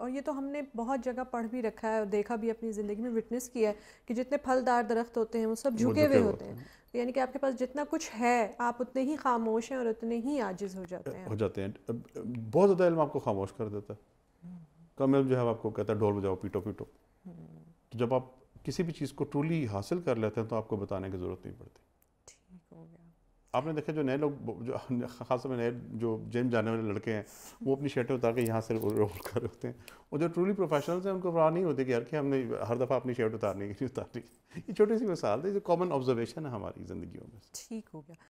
और ये तो हमने बहुत जगह पढ़ भी रखा है और देखा भी अपनी ज़िंदगी में विटनेस किया है कि जितने फलदार दरख्त होते हैं वो सब झुके हुए होते हैं तो यानी कि आपके पास जितना कुछ है आप उतने ही खामोश हैं और उतने ही आजिज हो जाते हैं हो जाते हैं बहुत ज़्यादा इल्म आपको खामोश कर देता है कम इल्म जो है आपको कहता है ढोल बजाओ पीटो पीटो तो जब आप किसी भी चीज़ को ट्रूली हासिल कर लेते हैं तो आपको बताने की ज़रूरत नहीं पड़ती ठीक हो गया आपने देखा जो नए लोग जो खासतौर में नए जो जिम जाने वाले लड़के हैं वो अपनी शर्टें उतार के यहाँ से रोल कर होते हैं और जो ट्रूली प्रोफेशनल्स हैं उनको पता नहीं होती कि यार कि हमने हर दफ़ा अपनी शर्ट उतारनी है उतारनी ये छोटी सी मिसाल थी जो कॉमन ऑब्जर्वेशन है हमारी जिंदगी में ठीक हो गया